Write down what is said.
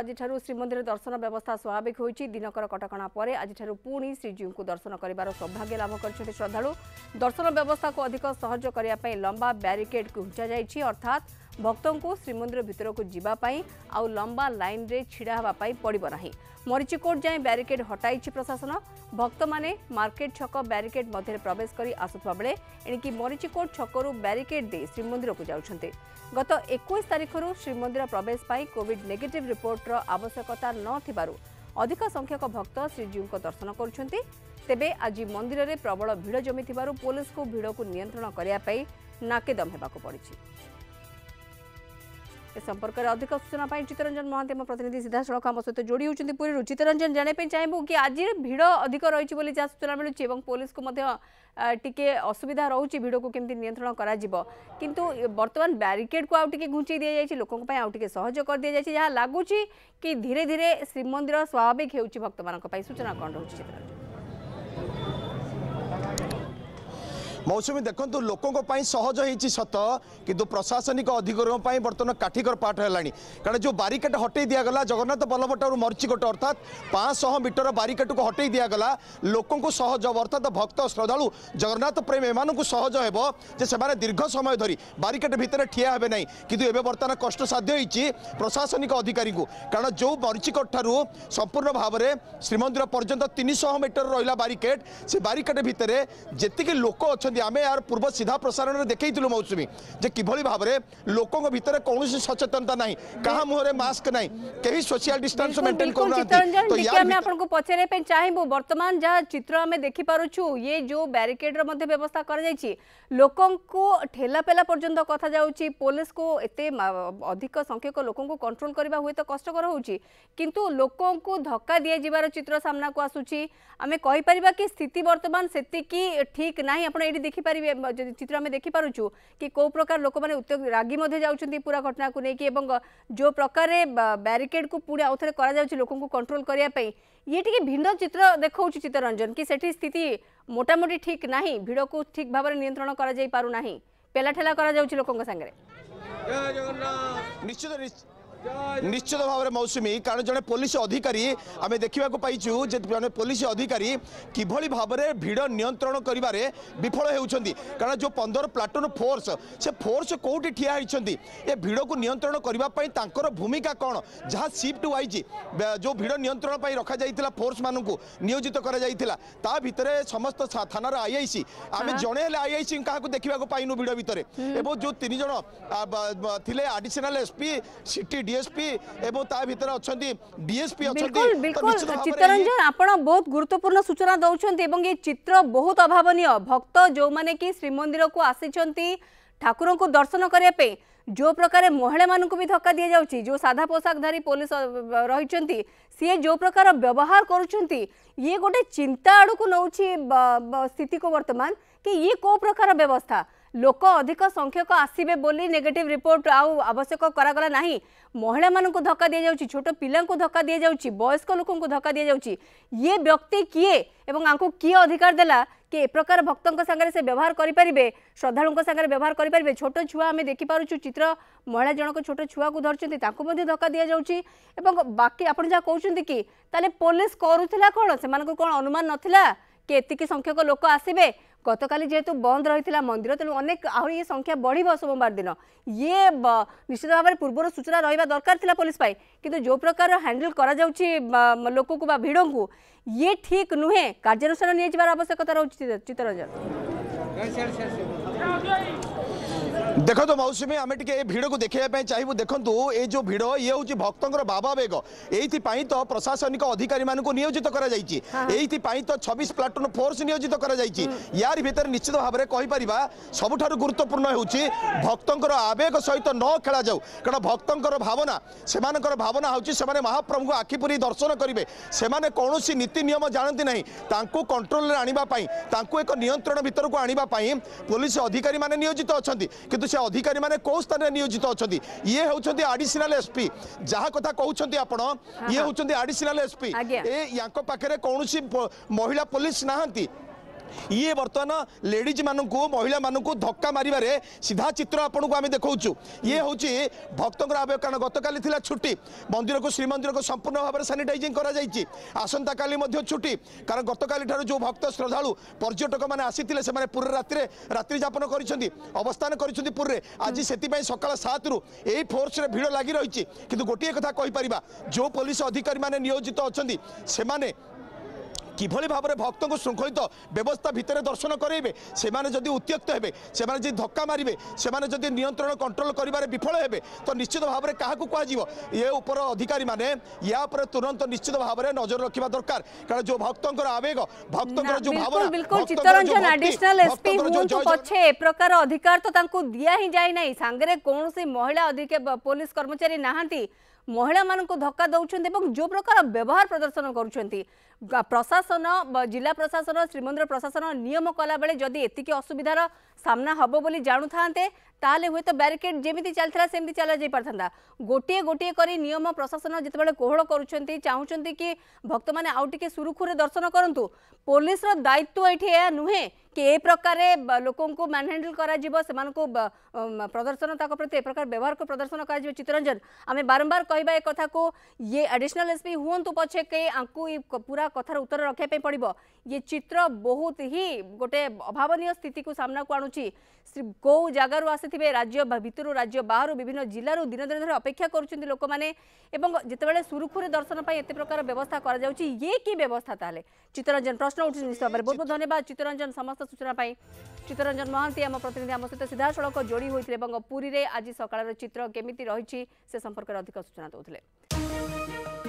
ଆଜିଠାରୁ ଶ୍ରୀମନ୍ଦିର ଦର୍ଶନ ବ୍ୟବସ୍ଥା ସ୍ୱାଭାବିକ ହୋଇଛି ଦିନକର କଟକଣା ପରେ ଆଜିଠାରୁ ପୁଣି ଶ୍ରୀଜୀଉଙ୍କୁ ଦର୍ଶନ କରିବାର ସୌଭାଗ୍ୟ ଲାଭ କରିଛନ୍ତି ଶ୍ରଦ୍ଧାଳୁ ଦର୍ଶନ ବ୍ୟବସ୍ଥାକୁ ଅଧିକ ସହଜ କରିବା ପାଇଁ ଲମ୍ବା ବ୍ୟାରିକେଡ୍ ଘୁଞ୍ଚାଯାଇଛି ଅର୍ଥାତ୍ ଭକ୍ତଙ୍କୁ ଶ୍ରୀମନ୍ଦିର ଭିତରକୁ ଯିବା ପାଇଁ ଆଉ ଲମ୍ବା ଲାଇନ୍ରେ ଛିଡ଼ା ହେବା ପାଇଁ ପଡ଼ିବ ନାହିଁ ମରିଚିକୋଟ ଯାଏଁ ବ୍ୟାରିକେଡ୍ ହଟାଇଛି ପ୍ରଶାସନ ଭକ୍ତମାନେ ମାର୍କେଟ ଛକ ବ୍ୟାରିକେଡ୍ ମଧ୍ୟରେ ପ୍ରବେଶ କରି ଆସୁଥିବା ବେଳେ ଏଣିକି ମରିଚିକୋଟ ଛକରୁ ବ୍ୟାରିକେଡ୍ ଦେଇ ଶ୍ରୀମନ୍ଦିରକୁ ଯାଉଛନ୍ତି ଗତ ଏକୋଇଶ ତାରିଖରୁ ଶ୍ରୀମନ୍ଦିର ପ୍ରବେଶ ପାଇଁ କୋଭିଡ୍ ନେଗେଟିଭ୍ ରିପୋର୍ଟର ଆବଶ୍ୟକତା ନଥିବାରୁ ଅଧିକ ସଂଖ୍ୟକ ଭକ୍ତ ଶ୍ରୀଜୀଉଙ୍କ ଦର୍ଶନ କରୁଛନ୍ତି ତେବେ ଆଜି ମନ୍ଦିରରେ ପ୍ରବଳ ଭିଡ଼ ଜମିଥିବାରୁ ପୋଲିସକୁ ଭିଡ଼କୁ ନିୟନ୍ତ୍ରଣ କରିବା ପାଇଁ ନାକେଦମ ହେବାକୁ ପଡ଼ିଛି এ সম্পর্কের অধিক সূচনা পাই চিত্তরঞ্জন মহান্তি আমার প্রতিনিধি সিধাসলখ আমার সহ যোড়ি হচ্ছেন পুরীর চিত্তরঞ্জন জাঁয়া চাইব কি আজ ভিড় অধিক রয়েছে বলে যা সূচনা মিলুছে এবং পুলিশকে মধ্যে টিকে অসুবিধা রয়েছে ভিড়কে কেমতি নিয়ন্ত্রণ করা কিন্তু বর্তমান ব্যারিকেডকু আউ টিকে ঘুঞ্চাই দিয়ে যাই লোক আউ টিকে সহজ করে দিয়ে যাই যা লাগুছি কি ধীরে ধীরে শ্রীমন্দির স্বাভাবিক হচ্ছে ভক্ত সূচনা কণ রয়েছে চিত্তরঞ্জন মৌসুমী দেখুন লোক সহজ হয়েছে সত কিন্তু প্রশাসনিক অধিকরণ বর্তমান কাঠিকর পাঠ হল কারণ যে বারিকেড হটাই দিগলা জগন্নাথ বল্লভ ঠার মরিচিকোট অর্থাৎ পাঁচশহ মিটর বারিকেডকু হটাই দিগলা লোক সহজ হব অর্থাৎ ভক্ত শ্রদ্ধাড়ু জগন্নাথ প্রেম এমন সহজ হব যে সে দীর্ঘ সময় ধরি বারিকেড ভিতরে ঠিয়া হবে না কিন্তু এবে কষ্ট সাধ্য হয়েছে প্রশাসনিক অধিকারী কারণ যে মরিচিকোট ঠার সম্পূর্ণ ভাবে শ্রীমন্দির পর্যন্ত তিনশহ মিটর রহলা বারিকেট সে বারিকেড ভিতরে যেত লোক অনেক आम यार पूर्व सीधा प्रसारण में देखेलु मौसुमी जे कि भाव में लोकों भितर कौन सचेतनता ना क्या मुहर मस्क ना कहीं सोशियाल डिस्टास मेन्टेन कर पचार चाहू बर्तमान जहाँ चित्र आम देखिपु ये जो ब्यारिकेड रवस्था कर लोक ठेलापेला पर्यटन कथ जा पुलिस को एत अधिक संख्यक लोक कंट्रोल करवा हूँ तो कष्ट होतु लोक धक्का दि जबार चित्र सामना को आसूरी आम कहीपर कि स्थिति बर्तमान से ठीक ना आप ଦେଖିପାରିବେ ଚିତ୍ର ଆମେ ଦେଖିପାରୁଛୁ କି କେଉଁ ପ୍ରକାର ଲୋକମାନେ ରାଗି ମଧ୍ୟ ଯାଉଛନ୍ତି ପୁରା ଘଟଣାକୁ ନେଇକି ଏବଂ ଯେଉଁ ପ୍ରକାରରେ ବ୍ୟାରିକେଡ଼କୁ ପୁଣି ଆଉଥରେ କରାଯାଉଛି ଲୋକଙ୍କୁ କଣ୍ଟ୍ରୋଲ କରିବା ପାଇଁ ଇଏ ଟିକେ ଭିନ୍ନ ଚିତ୍ର ଦେଖାଉଛି ଚିତ୍ତରଞ୍ଜନ କି ସେଠି ସ୍ଥିତି ମୋଟାମୋଟି ଠିକ୍ ନାହିଁ ଭିଡ଼କୁ ଠିକ୍ ଭାବରେ ନିୟନ୍ତ୍ରଣ କରାଯାଇ ପାରୁନାହିଁ ପେଲାଠେଲା କରାଯାଉଛି ଲୋକଙ୍କ ସାଙ୍ଗରେ ନିଶ୍ଚିତ ନିଶ୍ଚିତ ଭାବରେ ମୌସୁମୀ କାରଣ ଜଣେ ପୋଲିସ ଅଧିକାରୀ ଆମେ ଦେଖିବାକୁ ପାଇଛୁ ଯେ ଜଣେ ପୋଲିସ ଅଧିକାରୀ କିଭଳି ଭାବରେ ଭିଡ଼ ନିୟନ୍ତ୍ରଣ କରିବାରେ ବିଫଳ ହେଉଛନ୍ତି କାରଣ ଯେଉଁ ପନ୍ଦର ପ୍ଲାଟୁନ୍ ଫୋର୍ସ ସେ ଫୋର୍ସ କେଉଁଠି ଠିଆ ହୋଇଛନ୍ତି ଏ ଭିଡ଼କୁ ନିୟନ୍ତ୍ରଣ କରିବା ପାଇଁ ତାଙ୍କର ଭୂମିକା କ'ଣ ଯାହା ସିଫ୍ଟ ୱାଇଜ୍ ଯେଉଁ ଭିଡ଼ ନିୟନ୍ତ୍ରଣ ପାଇଁ ରଖାଯାଇଥିଲା ଫୋର୍ସମାନଙ୍କୁ ନିୟୋଜିତ କରାଯାଇଥିଲା ତା ଭିତରେ ସମସ୍ତ ଥାନାର ଆଇଆଇସି ଆମେ ଜଣେ ହେଲେ ଆଇଆଇସି କାହାକୁ ଦେଖିବାକୁ ପାଇନୁ ଭିଡ଼ ଭିତରେ ଏବଂ ଯେଉଁ ତିନି ଜଣ ଥିଲେ additional SP city Shrimandir Thakur को दर्शन करने जो प्रकार महिला मान भी धक्का दि जाऊँगी जो साधा पोशाकधारी पुलिस रही सी जो प्रकार व्यवहार कर गोटे चिंता आड़ को नौ स्थित को वर्तमान कि ये को प्रकार व्यवस्था লোক অধিক সংখ্যক আসবে বলে নেগেটিভ রিপোর্ট আউ আবশ্যক করাগলা না মহিলা মানুষ ধক্কা দিয়ে যাচ্ছি ছোট পিলা ধক্কা দিয়ে যাচ্ছি বয়স্ক লোক ধক্কা দিয়ে যাচ্ছি ইয়ে ব্যক্তি কিয়ে এবং আঙ্কু কিয়ে অধিকার দেলা କି ଏ ପ୍ରକାର ଭକ୍ତଙ୍କ ସାଙ୍ଗରେ ସେ ବ୍ୟବହାର କରିପାରିବେ ଶ୍ରଦ୍ଧାଳୁଙ୍କ ସାଙ୍ଗରେ ବ୍ୟବହାର କରିପାରିବେ ଛୋଟ ଛୁଆ ଆମେ ଦେଖିପାରୁଛୁ ଚିତ୍ର ମହିଳା ଜଣକ ଛୋଟ ଛୁଆକୁ ଧରିଛନ୍ତି ତାଙ୍କୁ ମଧ୍ୟ ଧକ୍କା ଦିଆଯାଉଛି ଏବଂ ବାକି ଆପଣ ଯାହା କହୁଛନ୍ତି କି ତାହେଲେ ପୋଲିସ କରୁଥିଲା କ'ଣ ସେମାନଙ୍କୁ କ'ଣ ଅନୁମାନ ନଥିଲା କି ଏତିକି ସଂଖ୍ୟକ ଲୋକ ଆସିବେ গতকালি যেহেতু বন্ধ রয়েছে মন্দির তেমন অনেক আহরি ইয়ে সংখ্যা বড়ব সোমবার দিন ইয়ে নিশ্চিত ভাবে পূর্বর সূচনা রহবা দরকার লা পুলিশ পাই কিন্তু যে প্রকার হ্যান্ডেল করা যাচ্ছে লোককে বা ভিড়কে ইয়ে ঠিক নুহে কার্যানুষ্ঠান নিয়ে যাওয়ার আবশ্যকতা রয়েছে চিত্তরঞ্জন দেখন্তু মৌসুমী আমি টিকি এই ভিড়কু দেখা চাইবু দেখন্তু এই যে ভিড় ইয়ে হচ্ছে ভক্তর বাবাবেগ এইপাই তো প্রশাসনিক অধিকারী মানুষ নিয়োজিত করা যাই এইপাই তো ছবিশ প্লাটুন ফোর্স নিয়োজিত করা যাই ইয়ার ভিতরে নিশ্চিত ভাবে কইপারা সবুঠার গুরুত্বপূর্ণ হচ্ছে ভক্তর আবেগ সহিত ন খেলা যাও কারণ ভক্তর ভাবনা সে ভাবনা হচ্ছে সে মহাপ্রভু আখি পুরী দর্শন করবে সে কৌশি নীতি নিয়ম জাঁতি না তা কন্ট্রোল আনবা তা এক নিয়ন্ত্রণ ভিতরক আনবা पुलिस अधिकारी मैंने नियोजित अच्छा कितु से अधिकारी मैंने कौ स्थान में नियोजित अच्छा ये हूँ आडिशनाल एसपी जहाँ कथा कहते आपण ये हूँ आडिशनाल एसपी ए पाखे कौन महिला पुलिस ना ଇଏ ବର୍ତ୍ତମାନ ଲେଡ଼ିଜ୍ମାନଙ୍କୁ ମହିଳାମାନଙ୍କୁ ଧକ୍କା ମାରିବାରେ ସିଧା ଚିତ୍ର ଆପଣଙ୍କୁ ଆମେ ଦେଖାଉଛୁ ଇଏ ହେଉଛି ଭକ୍ତଙ୍କର ଆବେଗ କାରଣ ଗତକାଲି ଥିଲା ଛୁଟି ମନ୍ଦିରକୁ ଶ୍ରୀମନ୍ଦିରକୁ ସମ୍ପୂର୍ଣ୍ଣ ଭାବରେ ସାନିଟାଇଜିଂ କରାଯାଇଛି ଆସନ୍ତାକାଲି ମଧ୍ୟ ଛୁଟି କାରଣ ଗତକାଲିଠାରୁ ଯେଉଁ ଭକ୍ତ ଶ୍ରଦ୍ଧାଳୁ ପର୍ଯ୍ୟଟକମାନେ ଆସିଥିଲେ ସେମାନେ ପୁରୀ ରାତିରେ ରାତ୍ରିଯାପନ କରିଛନ୍ତି ଅବସ୍ଥାନ କରିଛନ୍ତି ପୁରୀରେ ଆଜି ସେଥିପାଇଁ ସକାଳ ସାତରୁ ଏଇ ଫୋର୍ସରେ ଭିଡ଼ ଲାଗି ରହିଛି କିନ୍ତୁ ଗୋଟିଏ କଥା କହିପାରିବା ଯେଉଁ ପୋଲିସ ଅଧିକାରୀମାନେ ନିୟୋଜିତ ଅଛନ୍ତି ସେମାନେ কিভাবে ভাবে ভক্ত শৃঙ্খলিত ব্যবস্থা ভিতরে দর্শন করাইবে সে যদি উত্ত্যক্ত হবে সে যদি ধক্কা মারিবে সে যদি নিয়ন্ত্রণ কন্ট্রোল করবার বিফল হবে তো নিশ্চিত ভাবে কাহকু কুহযিব এ উপর অধিকারী মানে ইয়া উপরে তুরন্ত নিশ্চিত ভাবে নজর রাখা দরকার কারণ যে ভক্ত আবেগ ভক্ত প্রকার অধিকার তো তাঁকু দিয়া হি যাই না সাংরে কৌশি মহিলা অধিক পুলিশ কর্মচারী না ମହିଳାମାନଙ୍କୁ ଧକ୍କା ଦେଉଛନ୍ତି ଏବଂ ଯେଉଁ ପ୍ରକାର ବ୍ୟବହାର ପ୍ରଦର୍ଶନ କରୁଛନ୍ତି ପ୍ରଶାସନ ଜିଲ୍ଲା ପ୍ରଶାସନ ଶ୍ରୀମନ୍ଦିର ପ୍ରଶାସନ ନିୟମ କଲାବେଳେ ଯଦି ଏତିକି ଅସୁବିଧାର ସାମ୍ନା ହେବ ବୋଲି ଜାଣୁଥାନ୍ତେ ତାହେଲେ ହୁଏତ ବ୍ୟାରିକେଡ୍ ଯେମିତି ଚାଲିଥିଲା ସେମିତି ଚାଲାଯାଇ ପାରିଥାନ୍ତା ଗୋଟିଏ ଗୋଟିଏ କରି ନିୟମ ପ୍ରଶାସନ ଯେତେବେଳେ କୋହଳ କରୁଛନ୍ତି ଚାହୁଁଛନ୍ତି କି ଭକ୍ତମାନେ ଆଉ ଟିକେ ସୁରୁଖୁରୁରେ ଦର୍ଶନ କରନ୍ତୁ ପୋଲିସର ଦାୟିତ୍ୱ ଏଠି ଏହା ନୁହେଁ কে প্রকারে লোককে ম্যানহ্যান্ডেল করা প্রদর্শন তাঁর প্রত্যেক প্রকার ব্যবহার প্রদর্শন করা চিত্তরঞ্জন আমি বারম্বার কহা এ কথা ইয়ে আডিশনাল এসপি হুঁতু পছে কে আঙ্কু পুরা কথার উত্তর রক্ষা পড়ব ইয়ে চিত্র বহুত হি গোটে অভাবনীয় স্থিতি সামনাকু আনুছি কেউ জায়গার আসিথিবে রাজ্য ভিতর রাজ্য বাহার বিভিন্ন জেলার দিন দিন ধরে অপেক্ষা করছেন লোক মানে এবং যেতবে সুরুখুরে দর্শন পাই এত প্রকার ব্যবস্থা করা যাচ্ছে ইয়ে কি ব্যবস্থা তাহলে চিত্তরঞ্জন প্রশ্ন উঠছে নিশ্চয় ভাবে বহুত বহুত ধন্যবাদ চিত্তরঞ্জন সমস্ত ସୂଚନା ପାଇଁ ଚିତ୍ତରଞ୍ଜନ ମହାନ୍ତି ଆମ ପ୍ରତିନିଧି ଆମ ସହିତ ସିଧାସଳଖ ଯୋଡ଼ି ହୋଇଥିଲେ ଏବଂ ପୁରୀରେ ଆଜି ସକାଳର ଚିତ୍ର କେମିତି ରହିଛି ସେ ସମ୍ପର୍କରେ ଅଧିକ ସୂଚନା ଦେଉଥିଲେ